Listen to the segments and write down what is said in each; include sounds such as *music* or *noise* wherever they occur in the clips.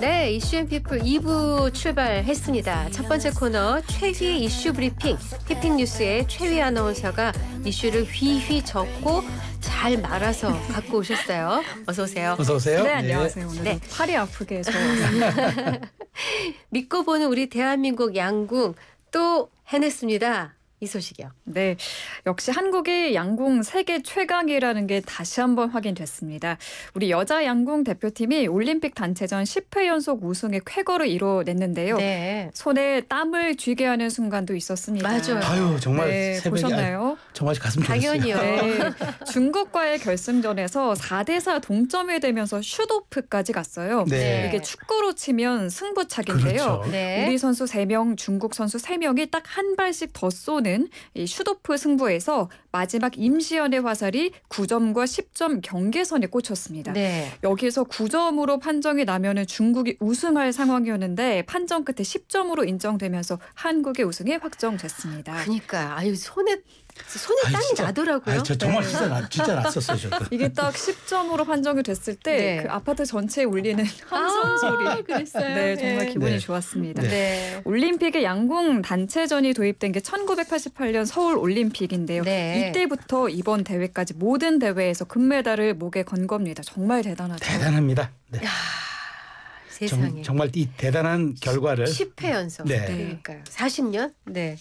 네, 이슈 앤 피플 2부 출발했습니다. 첫 번째 코너 최위 이슈 브리핑. 피핑 뉴스의 최위 아나운서가 이슈를 휘휘 적고 잘 말아서 갖고 오셨어요. 어서 오세요. 어서 오세요. 네, 네. 안녕하세요. 오늘 네. 팔이 아프게 해서 *laughs* 믿고 보는 우리 대한민국 양궁 또 해냈습니다. 이 소식이요. 네. 역시 한국이 양궁 세계 최강이라는 게 다시 한번 확인됐습니다. 우리 여자 양궁 대표팀이 올림픽 단체전 10회 연속 우승의 쾌거를 이뤄냈는데요. 네. 손에 땀을 쥐게 하는 순간도 있었습니다. 맞아요. 아유, 정말 네, 새벽에, 보셨나요? 아유, 정말 가슴 당연히요. 네, 중국과의 결승전에서 4대 4 동점이 되면서 슛오프까지 갔어요. 네. 이게 축구로 치면 승부차기인데요. 그렇죠. 네. 우리 선수 3명, 중국 선수 3명이 딱 한 발씩 더 쏘는 일본은 슈도프 승부에서 마지막 임시연의 화살이 9점과 10점 경계선에 꽂혔습니다. 네. 여기에서 9점으로 판정이 나면은 중국이 우승할 상황이었는데 판정 끝에 10점으로 인정되면서 한국의 우승이 확정됐습니다. 그러니까 아유 손에 손이 땀이 진짜, 나더라고요. 아니, 저 정말 네. 진짜, 나, 진짜 났었어요. 저도. 이게 딱 10점으로 판정이 됐을 때 네. 그 아파트 전체에 울리는 아, 함성 아, 소리. *laughs* 그랬어요. 네, 정말 네. 기분이 네. 좋았습니다. 네. 올림픽의 양궁 단체전이 도입된 게 1988년 서울 올림픽인데요. 이때부터 이번 대회까지 모든 대회에서 금메달을 목에 건 겁니다. 정말 대단하죠. 대단합니다. 네. 야. 세상에. 정, 말이 대단한 결과를 10, 회 연속. 네. 그러니까요. 40년? 네.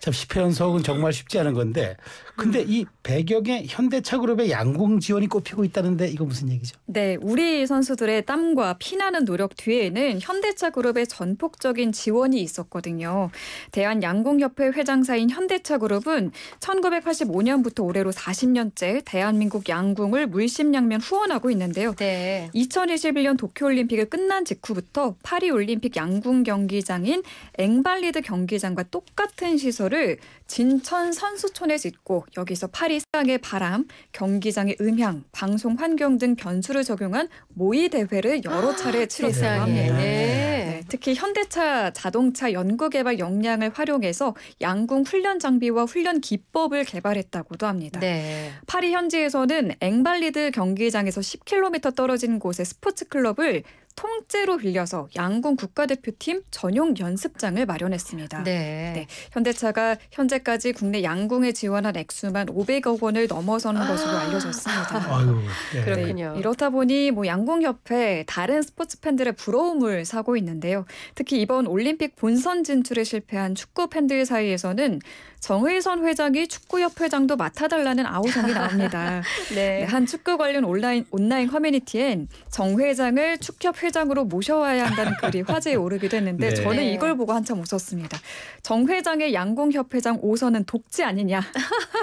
참 10회 연속은 정말 쉽지 않은 건데 근데 이 배경에 현대차 그룹의 양궁 지원이 꼽히고 있다는데 이거 무슨 얘기죠? 네, 우리 선수들의 땀과 피나는 노력 뒤에는 현대차 그룹의 전폭적인 지원이 있었거든요. 대한 양궁협회 회장사인 현대차 그룹은 1985년부터 올해로 40년째 대한민국 양궁을 물심양면 후원하고 있는데요. 네. 2021년 도쿄올림픽이 끝난 직후부터 파리올림픽 양궁 경기장인 앵발리드 경기장과 똑같은 시설을 진천 선수촌에 짓고 여기서 파리 사악의 바람, 경기장의 음향, 방송 환경 등 변수를 적용한 모의 대회를 여러 아, 차례 치렀다고 합니다. 네. 네. 특히 현대차 자동차 연구개발 역량을 활용해서 양궁 훈련 장비와 훈련 기법을 개발했다고도 합니다. 네. 파리 현지에서는 앵발리드 경기장에서 10km 떨어진 곳의 스포츠 클럽을 통째로 빌려서 양궁 국가대표팀 전용 연습장을 마련했습니다. 네. 네. 현대차가 현재까지 국내 양궁에 지원한 액수만 500억 원을 넘어서는 아 것으로 알려졌습니다. *laughs* 아유, 네. 네 그렇군요. 네, 이렇다 보니 뭐 양궁협회 다른 스포츠 팬들의 부러움을 사고 있는데요. 특히 이번 올림픽 본선 진출에 실패한 축구 팬들 사이에서는 정의선 회장이 축구협 회장도 맡아달라는 아우성이 나옵니다. *laughs* 네. 네, 한 축구 관련 온라인 온라인 커뮤니티엔 정 회장을 축협 회장으로 모셔와야 한다는 글이 화제에 오르기도 했는데 네. 저는 네. 이걸 보고 한참 웃었습니다. 정 회장의 양궁협 회장 오선은 독지 아니냐.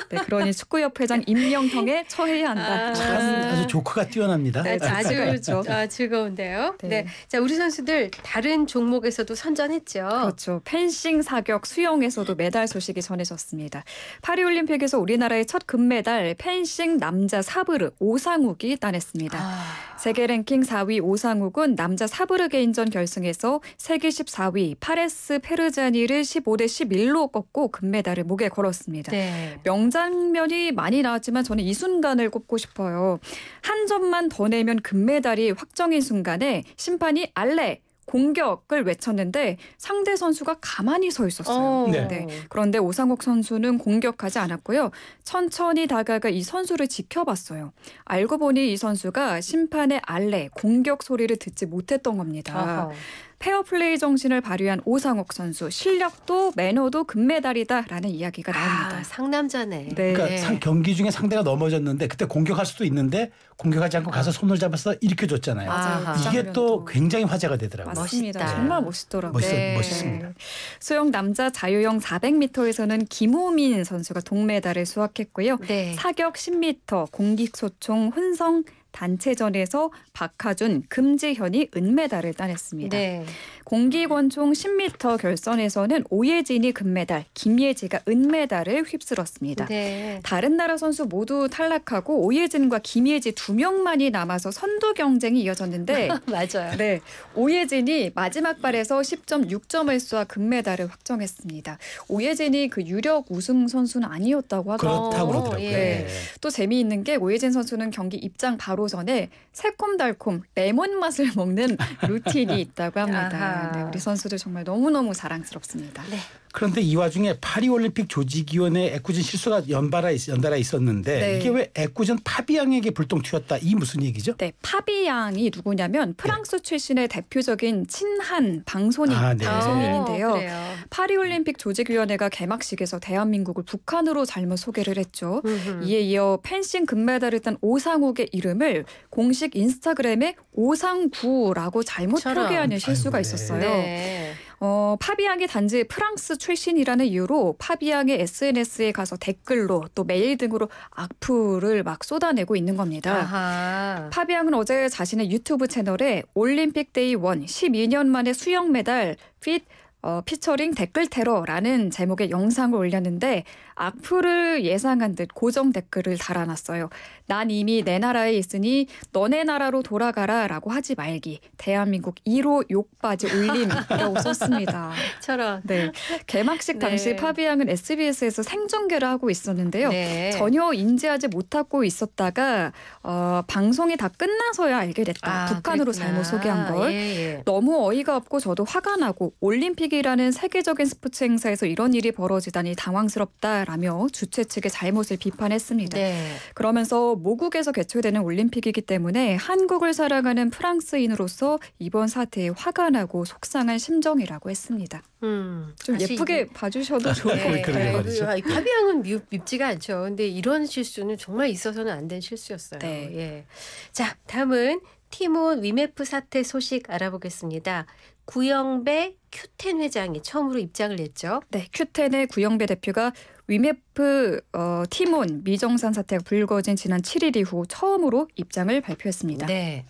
네, 그러니 축구협 회장 임명형에 처해야 한다. 아. 아주 조커가 뛰어납니다. 네, 아주 그렇 *laughs* 아, 즐거운데요. 네. 네. 자 우리 선수들 다른 종목에서도 선전했죠. 그렇죠. 펜싱 사격 수영에서도 메달 소식이 전해. 전해졌습니다. 파리올림픽에서 우리나라의 첫 금메달 펜싱 남자 사브르 오상욱이 따냈습니다. 아... 세계 랭킹 4위 오상욱은 남자 사브르 개인전 결승에서 세계 14위 파레스 페르자니를 15대 11로 꺾고 금메달을 목에 걸었습니다. 네. 명장면이 많이 나왔지만 저는 이 순간을 꼽고 싶어요. 한 점만 더 내면 금메달이 확정인 순간에 심판이 알레 공격을 외쳤는데 상대 선수가 가만히 서 있었어요. 어. 네. 네. 그런데 오상욱 선수는 공격하지 않았고요. 천천히 다가가 이 선수를 지켜봤어요. 알고 보니 이 선수가 심판의 알레 공격 소리를 듣지 못했던 겁니다. 아하. 페어플레이 정신을 발휘한 오상옥 선수 실력도 매너도 금메달이다라는 이야기가 아, 나옵니다. 아, 상남자네. 네. 그러니까 네. 상, 경기 중에 상대가 넘어졌는데 그때 공격할 수도 있는데 공격하지 않고 가서 손을 잡아서 일으켜줬잖아요. 아, 이게 또 굉장히 화제가 되더라고요. 멋있다. 정말 멋있더라고요. 멋있, 네. 멋있습니다. 수영 남자 자유형 400m에서는 김호민 선수가 동메달을 수확했고요. 네. 사격 10m, 공기소총, 혼성 단체전에서 박하준, 금지현이 은메달을 따냈습니다. 네. 공기권총 10m 결선에서는 오예진이 금메달, 김예지가 은메달을 휩쓸었습니다. 네. 다른 나라 선수 모두 탈락하고 오예진과 김예지 두 명만이 남아서 선두 경쟁이 이어졌는데 *laughs* 맞아요. 네. 오예진이 마지막 발에서 10.6점을 쏴 금메달을 확정했습니다. 오예진이 그 유력 우승 선수는 아니었다고 하더라고요. 그렇다고 예. 네. 또 재미있는 게 오예진 선수는 경기 입장 바로 전에 새콤달콤 레몬 맛을 먹는 루틴이 있다고 합니다. 네, 아. 우리 선수들 정말 너무너무 자랑스럽습니다. 네. 그런데 이 와중에 파리올림픽 조직위원회 애꿎은 실수가 연달아, 있, 연달아 있었는데 네. 이게 왜 애꿎은 파비앙에게 불똥 튀었다 이 무슨 얘기죠? 네, 파비앙이 누구냐면 프랑스 네. 출신의 대표적인 친한 방송인 아, 네. 방송인인데요. 어, 오, 파리올림픽 조직위원회가 개막식에서 대한민국을 북한으로 잘못 소개를 했죠. 이에 이어 펜싱 금메달을 딴 오상욱의 이름을 공식 인스타그램에 오상구라고 잘못 표기하는 실수가 네. 있었어요. 네. 어, 파비앙이 단지 프랑스 출신이라는 이유로 파비앙의 SNS에 가서 댓글로 또 메일 등으로 악플을 막 쏟아내고 있는 겁니다. 아하. 파비앙은 어제 자신의 유튜브 채널에 올림픽 데이 원 12년 만에 수영 메달 핏 어, 피처링 댓글 테러라는 제목의 영상을 올렸는데 악플을 예상한 듯 고정 댓글을 달아놨어요. 난 이미 내 나라에 있으니 너네 나라로 돌아가라 라고 하지 말기. 대한민국 1호 욕바지 울림이라고 *laughs* 썼습니다. 저런. 네. 개막식 당시 네. 파비앙은 SBS에서 생중계를 하고 있었는데요. 네. 전혀 인지하지 못하고 있었다가 어, 방송이 다 끝나서야 알게 됐다. 아, 북한으로 그랬구나. 잘못 소개한 예, 걸. 예, 예. 너무 어이가 없고 저도 화가 나고 올림픽이라는 세계적인 스포츠 행사에서 이런 일이 벌어지다니 당황스럽다. 행사라며 주최 측의 잘못을 비판했습니다. 네. 그러면서 모국에서 개최되는 올림픽이기 때문에 한국을 사랑하는 프랑스인으로서 이번 사태에 화가 나고 속상한 심정이라고 했습니다. 음, 좀 예쁘게 이게... 봐주셔도 아, 좋을 네. 것 같아요. 아, 파비앙은 밉지가 않죠. 근데 이런 실수는 정말 있어서는 안 된 실수였어요. 네. 예. 자, 다음은 티몬 위메프 사태 소식 알아보겠습니다. 구영배 큐텐 회장이 처음으로 입장을 냈죠. 네, 큐텐의 구영배 대표가 위메프 어, 티몬 미정산 사태가 불거진 지난 7일 이후 처음으로 입장을 발표했습니다. 네.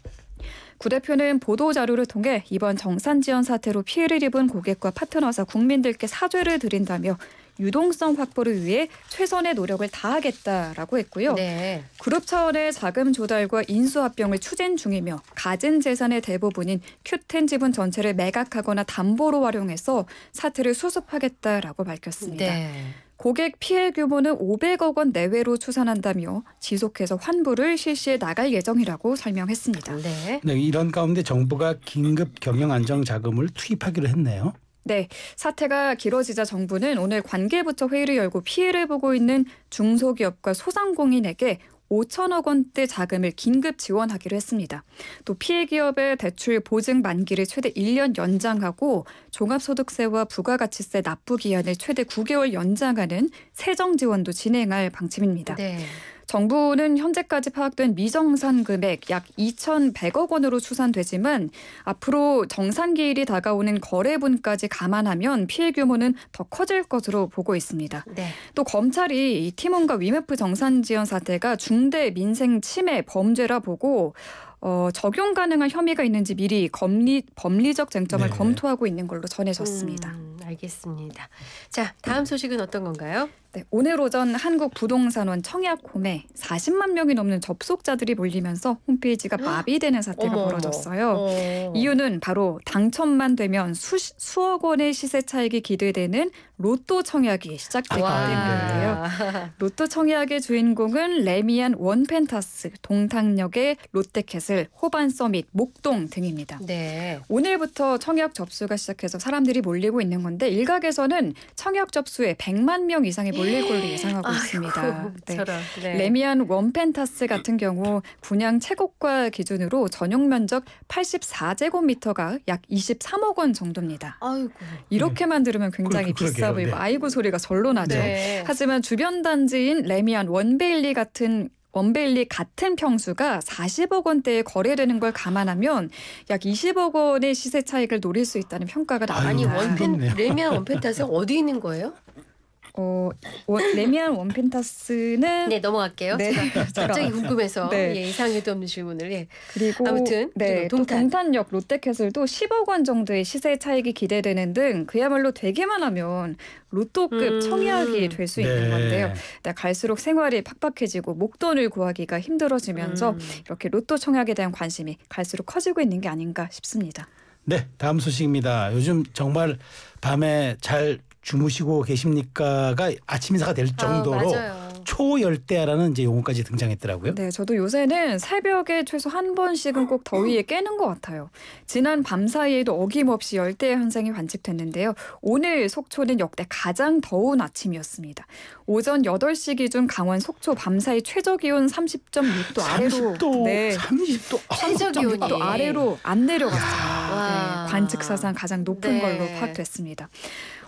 구 대표는 보도 자료를 통해 이번 정산 지원 사태로 피해를 입은 고객과 파트너사 국민들께 사죄를 드린다며 유동성 확보를 위해 최선의 노력을 다하겠다라고 했고요. 네. 그룹 차원의 자금 조달과 인수합병을 추진 중이며 가진 재산의 대부분인 큐텐 지분 전체를 매각하거나 담보로 활용해서 사태를 수습하겠다라고 밝혔습니다. 네. 고객 피해 규모는 500억 원 내외로 추산한다며 지속해서 환불을 실시해 나갈 예정이라고 설명했습니다. 네. 네 이런 가운데 정부가 긴급 경영 안정 자금을 투입하기로 했네요. 네, 사태가 길어지자 정부는 오늘 관계부처 회의를 열고 피해를 보고 있는 중소기업과 소상공인에게 5천억 원대 자금을 긴급 지원하기로 했습니다. 또 피해 기업의 대출 보증 만기를 최대 1년 연장하고 종합소득세와 부가가치세 납부 기한을 최대 9개월 연장하는 세정 지원도 진행할 방침입니다. 네. 정부는 현재까지 파악된 미정산 금액 약 2,100억 원으로 추산되지만 앞으로 정산 기일이 다가오는 거래분까지 감안하면 피해 규모는 더 커질 것으로 보고 있습니다. 네. 또 검찰이 티몬과 위메프 정산 지연 사태가 중대 민생 침해 범죄라 보고 어, 적용 가능한 혐의가 있는지 미리 검리, 법리적 쟁점을 네. 검토하고 있는 걸로 전해졌습니다. 음, 알겠습니다. 자, 다음 소식은 어떤 건가요? 네, 오늘 오전 한국 부동산원 청약 구매 40만 명이 넘는 접속자들이 몰리면서 홈페이지가 마비되는 사태가 어머, 벌어졌어요. 어머. 이유는 바로 당첨만 되면 수, 수억 원의 시세 차익이 기대되는 로또 청약이 시작되기 때문인데요. 아, 네. 로또 청약의 주인공은 레미안 원펜타스, 동탄역의 롯데캐슬, 호반 서밋, 목동 등입니다. 네. 오늘부터 청약 접수가 시작해서 사람들이 몰리고 있는 건데 일각에서는 청약 접수에 100만 명 이상이 몰리 올릴 걸로 예상하고 아이고, 있습니다. 네. 네. 레미안 원펜타스 같은 경우 분양 최고가 기준으로 전용 면적 84제곱미터가 약 23억 원 정도입니다. 아이고. 이렇게만 네. 들으면 굉장히 그 비싸 보이고 네. 아이고 소리가 절로 나죠. 네. 하지만 주변 단지인 레미안 원베일리 같은 원벨리 같은 평수가 40억 원대에 거래되는 걸 감안하면 약 20억 원의 시세 차익을 노릴 수 있다는 평가가 나옵니다. 아니 원펜 레미안 원펜타스 어디 있는 거예요? 어, 원, 레미안 원펜타스는 네 넘어갈게요. 네. 제가 *laughs* 갑자기 궁금해서 네. 예, 이상에도 없는 질문을 예. 그리고 아무튼 네, 동탄. 동탄역 롯데캐슬도 10억 원 정도의 시세 차익이 기대되는 등 그야말로 되기만 하면 로또급 음. 청약이 될 수 있는 네. 건데요. 갈수록 생활이 팍팍해지고 목돈을 구하기가 힘들어지면서 음. 이렇게 로또 청약에 대한 관심이 갈수록 커지고 있는 게 아닌가 싶습니다. 네, 다음 소식입니다. 요즘 정말 밤에 잘 주무시고 계십니까가 아침 인사가 될 아, 정도로 아, 초열대야라는 이제 용어까지 등장했더라고요. 네, 저도 요새는 새벽에 최소 한 번씩은 꼭 더위에 깨는 것 같아요. 지난 밤 사이에도 어김없이 열대 현상이 관측됐는데요. 오늘 속초는 역대 가장 더운 아침이었습니다. 오전 8시 기준 강원 속초 밤사이 최저 기온 30.6도 아래로 30도, 네. 30도 아, 최저 기온도 아래로 안 내려갔어요. 네, 관측 사상 가장 높은 네. 걸로 파악됐습니다.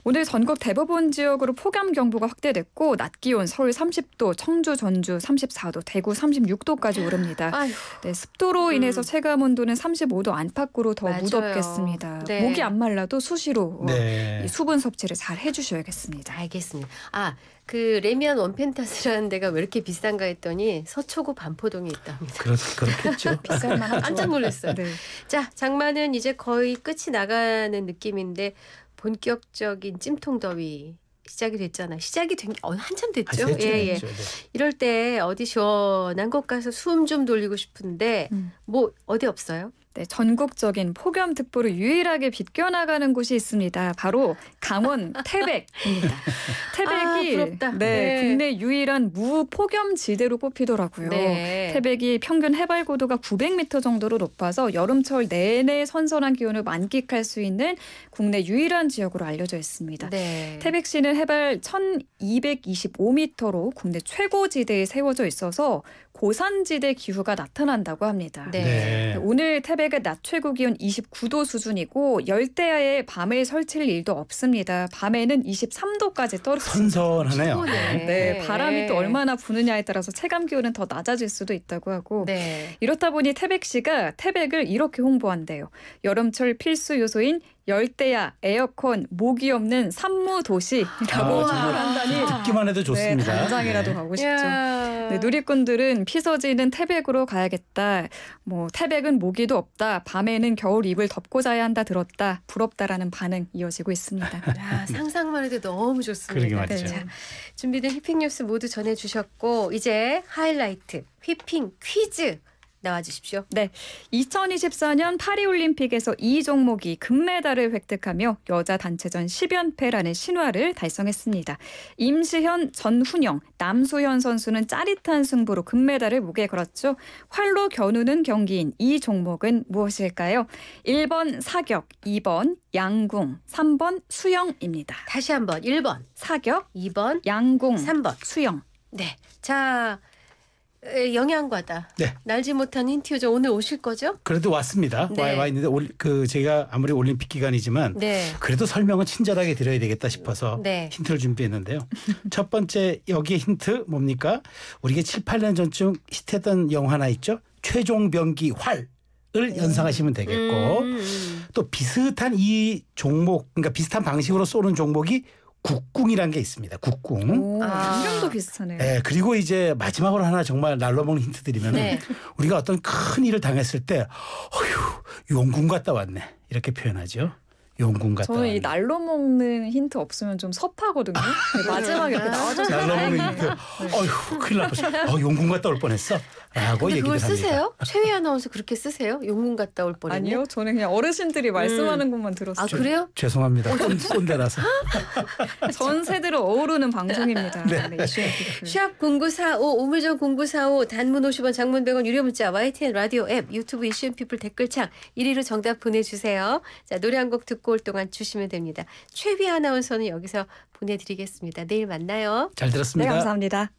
오늘 전국 대부분 지역으로 폭염 경보가 확대됐고 낮 기온 서울 30도, 청주, 전주 34도, 대구 36도까지 오릅니다. 네, 습도로 음. 인해서 체감 온도는 35도 안팎으로 더 맞아요. 무덥겠습니다. 네. 목이 안 말라도 수시로 어, 네. 수분 섭취를 잘 해주셔야겠습니다. 알겠습니다. 아, 그 레미안 원펜타스라는 데가 왜 이렇게 비싼가 했더니 서초구 반포동에 있답니다. 그렇, 그렇겠죠. *laughs* 비쌀만 깜짝 놀랐어요. 네. 자, 장마는 이제 거의 끝이 나가는 느낌인데 본격적인 찜통더위 시작이 됐잖아요. 시작이 된게 어, 한참 됐죠. 아, 예, 예. 됐죠. 네. 이럴 때 어디 시원한 곳 가서 숨 좀 돌리고 싶은데 음. 뭐 어디 없어요? 네, 전국적인 폭염특보를 유일하게 비껴나가는 곳이 있습니다. 바로 강원 *laughs* 태백입니다. 아, 태백이 아, 네, 네, 국내 유일한 무폭염지대로 꼽히더라고요. 네. 태백이 평균 해발 고도가 900m 정도로 높아서 여름철 내내 선선한 기온을 만끽할 수 있는 국내 유일한 지역으로 알려져 있습니다. 네. 태백시는 해발 1225m로 국내 최고지대에 세워져 있어서 고산지대 기후가 나타난다고 합니다. 네. 네. 오늘 태백의 낮 최고 기온 29도 수준이고 열대야에 밤에 설칠 일도 없습니다. 밤에는 23도까지 떨어집니다. 선선하네요. 네. 네. 바람이 또 얼마나 부느냐에 따라서 체감 기온은 더 낮아질 수도 있다고 하고 네. 이렇다 보니 태백시가 태백을 이렇게 홍보한대요. 여름철 필수 요소인 열대야, 에어컨, 모기 없는 산무 도시라고 홍보 아, 한다니 듣기만 해도 좋습니다. 네, 당장이라도 가고 네. 싶죠. 네, 음. 누리꾼들은 피서지는 태백으로 가야겠다. 뭐 태백은 모기도 없다. 밤에는 겨울 입을 덮고 자야 한다 들었다. 부럽다라는 반응 이어지고 있습니다. *laughs* 야, 상상만 해도 너무 좋습니다. 네. 자, 준비된 휘핑 뉴스 모두 전해주셨고 이제 하이라이트 휘핑 퀴즈 나와 주십시오. 네. 2024년 파리올림픽에서 이 종목이 금메달을 획득하며 여자 단체전 10연패라는 신화를 달성했습니다. 임시현, 전훈영, 남소현 선수는 짜릿한 승부로 금메달을 목에 걸었죠. 활로 겨누는 경기인 이 종목은 무엇일까요? 1번 사격, 2번 양궁, 3번 수영입니다. 다시 한번 1번 사격, 2번 양궁, 3번 수영. 네. 자, 영양과다. 네. 날지 못한 힌트죠 오늘 오실 거죠? 그래도 왔습니다. 네. 와, 와 있는데 올, 그 제가 아무리 올림픽 기간이지만 네. 그래도 설명은 친절하게 드려야 되겠다 싶어서 네. 힌트를 준비했는데요. *laughs* 첫 번째 여기에 힌트 뭡니까? 우리가 7, 8년 전쯤 히트했던 영화 하나 있죠? 최종병기 활. 을 네. 연상하시면 되겠고 음, 음, 음. 또 비슷한 이 종목 그러니까 비슷한 방식으로 쏘는 종목이 국궁이란 게 있습니다. 국궁. 아. 이름도 비슷하네요. 네, 그리고 이제 마지막으로 하나 정말 날로먹는 힌트 드리면 네. 우리가 어떤 큰 일을 당했을 때 어휴 용궁 갔다 왔네 이렇게 표현하죠. 용궁 갔다 저는 이 날로 먹는 힌트 없으면 좀 섭하거든요. *laughs* 마지막에 이렇게 아, 나와줘서 날로 먹는 *laughs* 네. 힌트. 어휴 큰일 날 뻔했어. 어, 용궁 갔다 올 뻔했어. 라고 얘기를 그걸 쓰세요? 최위 아나운서 그렇게 쓰세요? 용문 갔다 올 뻔했네. 아니요. 저는 그냥 어르신들이 말씀하는 음. 것만 들었어요. 아 그래요? 죄, 죄송합니다. 꼰대라서. *laughs* 전 세대로 어우르는 방송입니다. 네. 네 샵 0945, 우물정 0945, 단문 50원, 장문 100원, 유료 문자, YTN 라디오 앱, 유튜브 이슈앤 피플 댓글창 1위로 정답 보내주세요. 자 노래 한 곡 듣고 올 동안 주시면 됩니다. 최위 아나운서는 여기서 보내드리겠습니다. 내일 만나요. 잘 들었습니다. 네, 감사합니다.